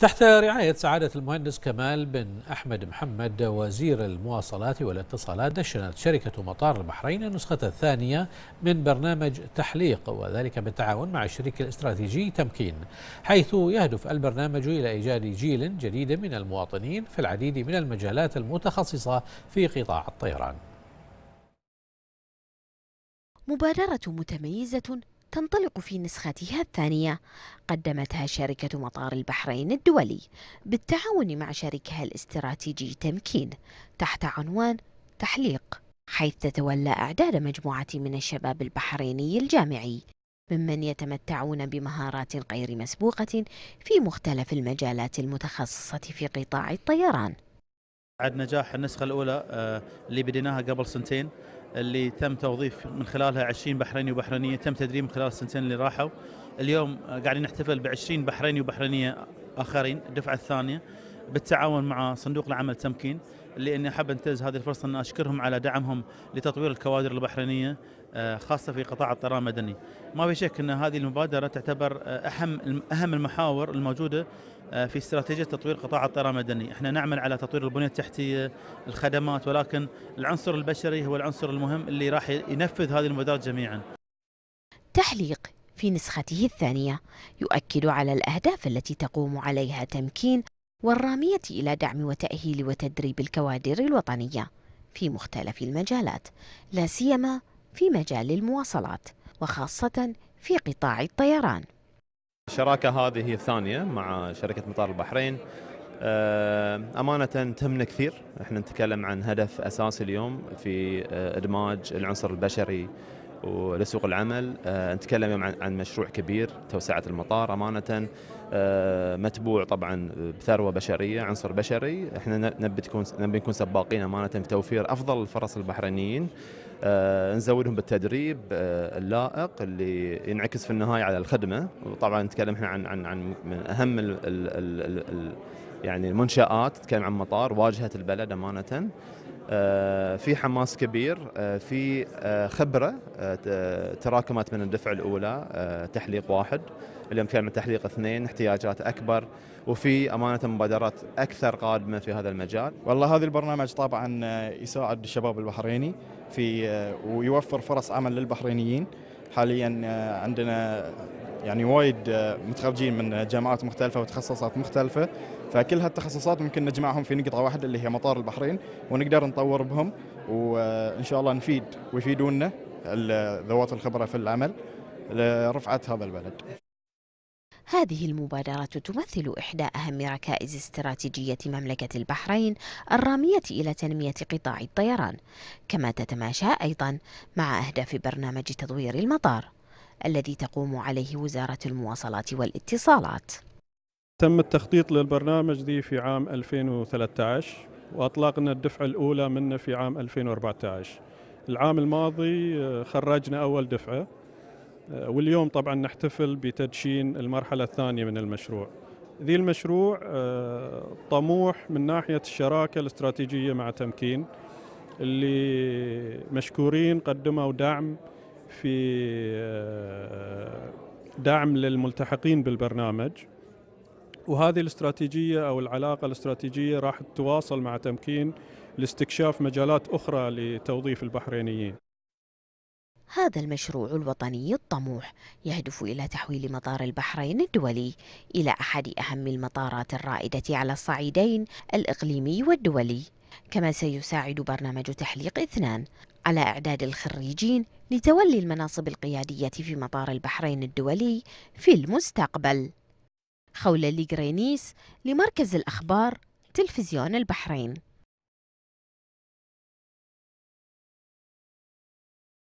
تحت رعاية سعادة المهندس كمال بن أحمد محمد وزير المواصلات والاتصالات دشنت شركة مطار البحرين النسخة الثانية من برنامج تحليق وذلك بالتعاون مع الشريك الاستراتيجي تمكين حيث يهدف البرنامج إلى إيجاد جيل جديد من المواطنين في العديد من المجالات المتخصصة في قطاع الطيران مبادرة متميزة تنطلق في نسختها الثانية قدمتها شركة مطار البحرين الدولي بالتعاون مع شريكها الاستراتيجي تمكين تحت عنوان تحليق حيث تتولى أعداد مجموعة من الشباب البحريني الجامعي ممن يتمتعون بمهارات غير مسبوقة في مختلف المجالات المتخصصة في قطاع الطيران بعد نجاح النسخة الأولى آه، اللي بديناها قبل سنتين اللي تم توظيف من خلالها 20 بحريني وبحرينيه تم تدريب من خلال السنتين اللي راحوا اليوم قاعدين نحتفل ب 20 بحريني وبحرينيه اخرين الدفعه الثانيه بالتعاون مع صندوق العمل تمكين اللي اني احب انتهز هذه الفرصه ان اشكرهم على دعمهم لتطوير الكوادر البحرينيه آه، خاصه في قطاع الطيران المدني. ما في شك ان هذه المبادره تعتبر آه، اهم اهم المحاور الموجوده آه، في استراتيجيه تطوير قطاع الطيران المدني، احنا نعمل على تطوير البنيه التحتيه، الخدمات ولكن العنصر البشري هو العنصر المهم اللي راح ينفذ هذه المبادرات جميعا. تحليق في نسخته الثانية يؤكد على الأهداف التي تقوم عليها تمكين والرامية إلى دعم وتأهيل وتدريب الكوادر الوطنية في مختلف المجالات لا سيما في مجال المواصلات وخاصة في قطاع الطيران الشراكة هذه الثانية مع شركة مطار البحرين آه، أمانة تهمنا كثير احنا نتكلم عن هدف أساسي اليوم في آه، إدماج العنصر البشري ولسوق العمل آه، نتكلم اليوم عن مشروع كبير توسعة المطار أمانة آه، متبوع طبعا بثروة بشرية عنصر بشري احنا نبي تكون نبي نكون سباقين أمانة في توفير أفضل الفرص البحرينيين آه، نزودهم بالتدريب اللائق اللي ينعكس في النهاية على الخدمة وطبعا نتكلم احنا عن عن عن من أهم الـ الـ الـ الـ يعني المنشآت نتكلم عن مطار واجهة البلد أمانة آه، في حماس كبير آه، في آه، خبره تراكمت من الدفعه الاولى تحليق واحد اليوم في من تحليق اثنين احتياجات اكبر وفي امانه مبادرات اكثر قادمه في هذا المجال. والله هذا البرنامج طبعا يساعد الشباب البحريني في ويوفر فرص عمل للبحرينيين حاليا آه، عندنا يعني وايد آه، متخرجين من جامعات مختلفة وتخصصات مختلفة فكل هالتخصصات ممكن نجمعهم في نقطة واحدة اللي هي مطار البحرين ونقدر نطور بهم وإن شاء الله نفيد ويفيدونا ذوات الخبرة في العمل لرفعة هذا البلد هذه المبادرة تمثل إحدى أهم ركائز استراتيجية مملكة البحرين الرامية إلى تنمية قطاع الطيران، كما تتماشى أيضا مع أهداف برنامج تطوير المطار الذي تقوم عليه وزارة المواصلات والاتصالات. تم التخطيط للبرنامج دي في عام 2013 وأطلقنا الدفعة الأولى منه في عام 2014. العام الماضي آه، خرجنا أول دفعة آه، واليوم طبعا نحتفل بتدشين المرحله الثانيه من المشروع. ذي المشروع آه، طموح من ناحيه الشراكه الاستراتيجيه مع تمكين اللي مشكورين قدموا دعم في آه، دعم للملتحقين بالبرنامج وهذه الاستراتيجيه او العلاقه الاستراتيجيه راح تتواصل مع تمكين لاستكشاف مجالات اخرى لتوظيف البحرينيين هذا المشروع الوطني الطموح يهدف إلى تحويل مطار البحرين الدولي إلى أحد أهم المطارات الرائدة على الصعيدين الإقليمي والدولي كما سيساعد برنامج تحليق اثنان على إعداد الخريجين لتولي المناصب القيادية في مطار البحرين الدولي في المستقبل خولة ليغرينيس لمركز الأخبار تلفزيون البحرين